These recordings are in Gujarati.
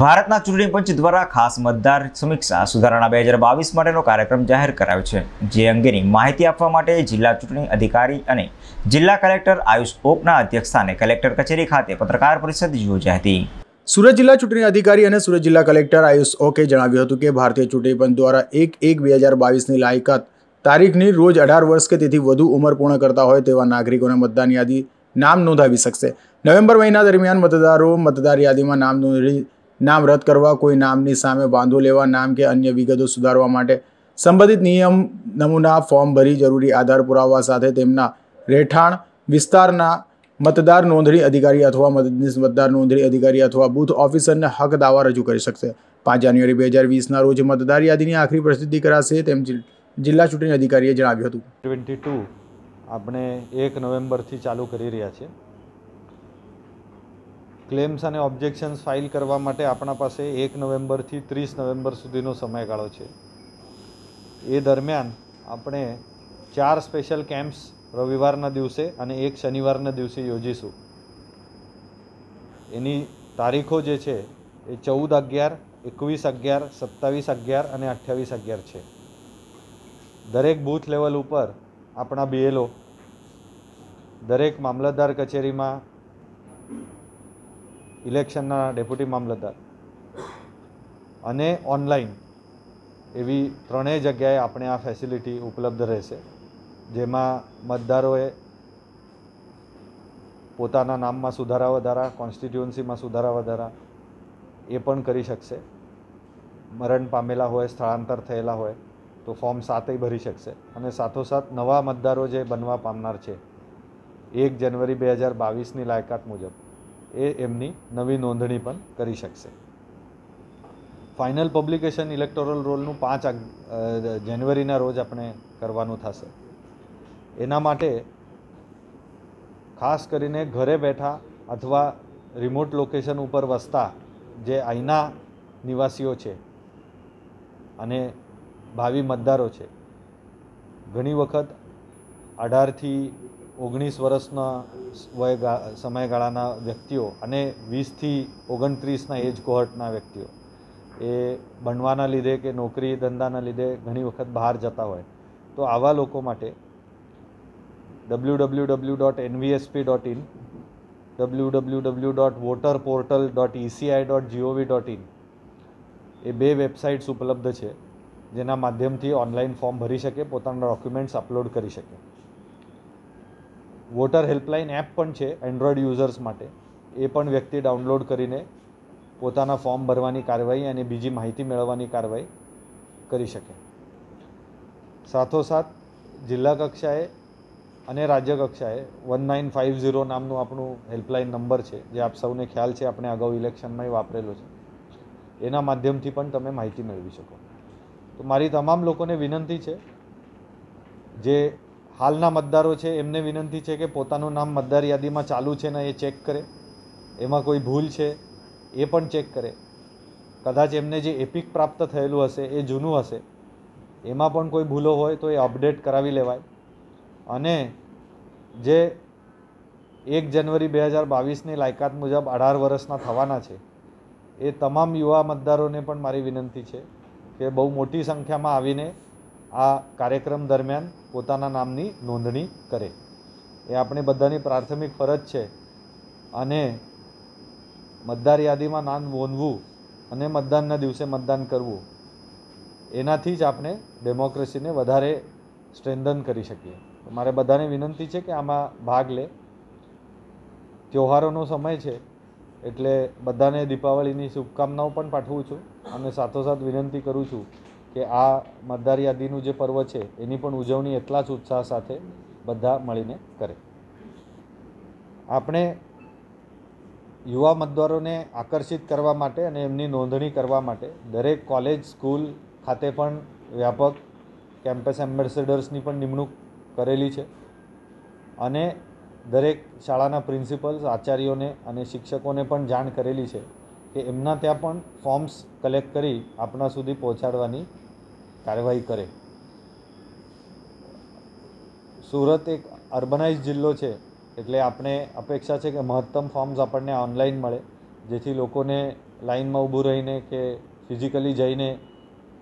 ભારતના ચૂંટણી પંચ દ્વારા ખાસ મતદાર સમીક્ષા સુધારણા બે હજાર બાવીસ માટેનો કાર્યક્રમ જાહેર કરાયો છે જે અંગેની માહિતી આપવા માટે જિલ્લા ચૂંટણી અધિકારી અને જિલ્લા કલેક્ટર આયુષ ઓકના અધ્યક્ષસ્થાને કલેક્ટર કચેરી ખાતે પત્રકાર પરિષદ યોજાઈ હતી સુરત જિલ્લા ચૂંટણી અધિકારી અને સુરત જિલ્લા કલેક્ટર આયુષ ઓકે જણાવ્યું હતું કે ભારતીય ચૂંટણી પંચ દ્વારા એક એક બે હજાર બાવીસની લાયકાત તારીખની રોજ અઢાર વર્ષ કે તેથી વધુ ઉંમર પૂર્ણ કરતા હોય તેવા નાગરિકોને મતદાન યાદી નામ નોંધાવી શકશે નવેમ્બર મહિના દરમિયાન મતદારો મતદાર યાદીમાં નામ નોંધી નામ રદ કરવા કોઈ નામની સામે વાંધો લેવા નામ કે અન્ય વિગતો સુધારવા માટે સંબંધિત નિયમ નમૂના ફોર્મ ભરી જરૂરી આધાર પુરાવા સાથે તેમના રહેઠાણ વિસ્તારના મતદાર નોંધણી અધિકારી અથવા મતદાર નોંધણી અધિકારી અથવા બૂથ ઓફિસરને હક દાવા રજૂ કરી શકશે પાંચ જાન્યુઆરી બે હજાર વીસના રોજ મતદાર યાદીની આખરી પ્રસિદ્ધિ કરાશે તેમ જિલ્લા ચૂંટણી અધિકારીએ જણાવ્યું હતું ટ્વેન્ટી ટુ આપણે એક નવેમ્બરથી ચાલુ કરી રહ્યા છીએ ક્લેમ્સ અને ઓબ્જેક્શન્સ ફાઇલ કરવા માટે આપણા પાસે એક નવેમ્બરથી ત્રીસ નવેમ્બર સુધીનો સમયગાળો છે એ દરમિયાન આપણે ચાર સ્પેશિયલ કેમ્પ્સ રવિવારના દિવસે અને એક શનિવારના દિવસે યોજીશું એની તારીખો જે છે એ ચૌદ અગિયાર એકવીસ અગિયાર સત્તાવીસ અગિયાર અને અઠ્યાવીસ અગિયાર છે દરેક બૂથ લેવલ ઉપર આપણા બીએલઓ દરેક મામલતદાર કચેરીમાં ઇલેક્શનના ડેપ્યુટી મામલતદાર અને ઓનલાઈન એવી ત્રણેય જગ્યાએ આપણે આ ફેસિલિટી ઉપલબ્ધ રહેશે જેમાં મતદારોએ પોતાના નામમાં સુધારા વધારા કોન્સ્ટિટ્યુઅન્સીમાં સુધારા વધારા એ પણ કરી શકશે મરણ પામેલા હોય સ્થળાંતર થયેલા હોય તો ફોર્મ સાતેય ભરી શકશે અને સાથોસાથ નવા મતદારો જે બનવા પામનાર છે એક જનવરી બે હજાર બાવીસની લાયકાત મુજબ એ એમની નવી નોંધણી પણ કરી શકશે ફાઇનલ પબ્લિકેશન ઇલેક્ટોરલ રોલનું પાંચ જાન્યુઆરીના રોજ આપણે કરવાનું થશે એના માટે ખાસ કરીને ઘરે બેઠા અથવા રિમોટ લોકેશન ઉપર વસતા જે અહીંના નિવાસીઓ છે અને ભાવિ મતદારો છે ઘણી વખત અઢારથી ઓગણીસ વર્ષના વય સમયગાળાના વ્યક્તિઓ અને વીસથી ઓગણત્રીસના એજ કોહર્ટના વ્યક્તિઓ એ ભણવાના લીધે કે નોકરી ધંધાના લીધે ઘણી વખત બહાર જતા હોય તો આવા લોકો માટે W W W dot NVSP dot in W W W dot voter portal dot ECI dot GOV dot in એ બે વેબસાઇટ્સ ઉપલબ્ધ છે જેના માધ્યમથી ઓનલાઈન ફોર્મ ભરી શકે પોતાના ડોક્યુમેન્ટ્સ અપલોડ કરી શકે વોટર હેલ્પલાઇન એપ પણ છે એન્ડ્રોઈડ યુઝર્સ માટે એ પણ વ્યક્તિ ડાઉનલોડ કરીને પોતાના ફોર્મ ભરવાની કાર્યવાહી અને બીજી માહિતી મેળવવાની કાર્યવાહી કરી શકે સાથોસાથ જિલ્લા કક્ષાએ અને રાજ્ય કક્ષાએ વન નાઇન ફાઇવ ઝીરો નામનું આપણું હેલ્પલાઇન નંબર છે જે આપ સૌને ખ્યાલ છે આપણે અગાઉ ઇલેક્શનમાં વાપરેલો છે એના માધ્યમથી પણ તમે માહિતી મેળવી શકો તો મારી તમામ લોકોને વિનંતી છે જે હાલના મતદારો છે એમને વિનંતી છે કે પોતાનું નામ મતદાર યાદીમાં ચાલુ છે ને એ ચેક કરે એમાં કોઈ ભૂલ છે એ પણ ચેક કરે કદાચ એમને જે એપિક પ્રાપ્ત થયેલું હશે એ જૂનું હશે એમાં પણ કોઈ ભૂલો હોય તો એ અપડેટ કરાવી લેવાય અને જે એક જાન્યુઆરી બે હજાર બાવીસની લાયકાત મુજબ અઢાર વર્ષના થવાના છે એ તમામ યુવા મતદારોને પણ મારી વિનંતી છે કે બહુ મોટી સંખ્યામાં આવીને આ કાર્યક્રમ દરમિયાન પોતાના નામની નોંધણી કરે એ આપણે બધાની પ્રાથમિક ફરજ છે અને મતદાર યાદીમાં નામ નોંધવું અને મતદાનના દિવસે મતદાન કરવું એનાથી જ આપણે ડેમોક્રેસીને વધારે સ્ટ્રેન્ધન કરી શકીએ મારે બધાને વિનંતી છે કે આમાં ભાગ લે તહેવારોનો સમય છે એટલે બધાને દીપાવળીની શુભકામનાઓ પણ પાઠવું છું અને સાથોસાથ વિનંતી કરું છું કે આ મતદાર યાદીનું જે પર્વ છે એની પણ ઉજવણી એટલા જ ઉત્સાહ સાથે બધા મળીને કરે આપણે યુવા મતદારોને આકર્ષિત કરવા માટે અને એમની નોંધણી કરવા માટે દરેક કોલેજ સ્કૂલ ખાતે પણ વ્યાપક કેમ્પસ એમ્બેસેડર્સની પણ નિમણૂક કરેલી છે અને દરેક શાળાના પ્રિન્સિપલ્સ આચાર્યોને અને શિક્ષકોને પણ જાણ કરેલી છે કે એમના ત્યાં પણ ફોર્મ્સ કલેક્ટ કરી આપણા સુધી પહોંચાડવાની કાર્યવાહી કરે સુરત એક અર્બનાઇઝ જિલ્લો છે એટલે આપણે અપેક્ષા છે કે મહત્તમ ફોર્મ્સ આપણને ઓનલાઈન મળે જેથી લોકોને લાઈનમાં ઊભું રહીને કે ફિઝિકલી જઈને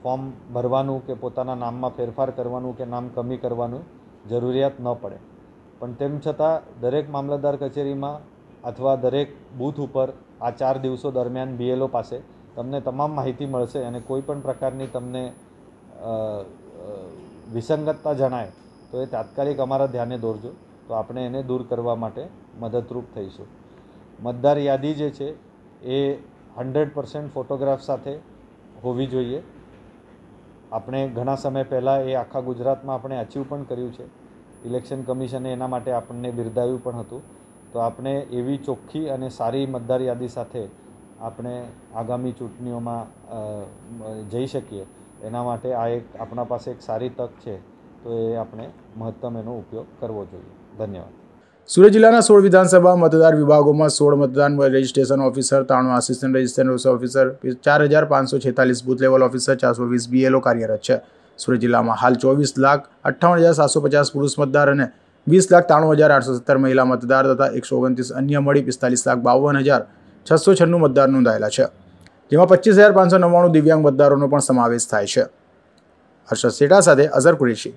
ફોર્મ ભરવાનું કે પોતાના નામમાં ફેરફાર કરવાનું કે નામ કમી કરવાનું જરૂરિયાત ન પડે પણ તેમ છતાં દરેક મામલતદાર કચેરીમાં અથવા દરેક બૂથ ઉપર આ ચાર દિવસો દરમિયાન બીએલઓ પાસે તમને તમામ માહિતી મળશે અને કોઈ પણ પ્રકારની તમને વિસંગતતા જણાય તો એ તાત્કાલિક અમારા ધ્યાને દોરજો તો આપણે એને દૂર કરવા માટે મદદરૂપ થઈશું મતદાર યાદી જે છે એ હંડ્રેડ પર્સન્ટ ફોટોગ્રાફ સાથે હોવી જોઈએ આપણે ઘણા સમય પહેલાં એ આખા ગુજરાતમાં આપણે અચીવ પણ કર્યું છે ઇલેક્શન કમિશને એના માટે આપણને બિરદાવ્યું પણ હતું તો આપણે એવી ચોખ્ખી અને સારી મતદાર યાદી સાથે આપણે આગામી ચૂંટણીઓમાં જઈ શકીએ એના માટે આ એક આપણા પાસે એક સારી તક છે તો એ આપણે મહત્તમ એનો ઉપયોગ કરવો જોઈએ ધન્યવાદ સુરત જિલ્લાના સોળ વિધાનસભા મતદાર વિભાગોમાં સોળ મતદાન રજિસ્ટ્રેશન ઓફિસર ત્રાણું આસિસ્ટન્ટ રજિસ્ટન્ટ ઓફિસર ચાર હજાર પાંચસો છેતાલીસ બુથ લેવલ ઓફિસર ચારસો વીસ બીએલઓ કાર્યરત છે સુરત જિલ્લામાં હાલ ચોવીસ લાખ અઠ્ઠાવન હજાર સાતસો પચાસ પુરુષ મતદાર અને વીસ લાખ ત્રાણું હજાર આઠસો સત્તર મહિલા મતદાર તથા એકસો ઓગણત્રીસ અન્ય મળી પિસ્તાલીસ લાખ બાવન હજાર છસો છન્નું મતદાર નોંધાયેલા છે જેમાં પચીસ હજાર પાંચસો નવ્વાણું દિવ્યાંગ મતદારોનો પણ સમાવેશ થાય છે હર્ષદ સેટા સાથે અઝર કુરેશી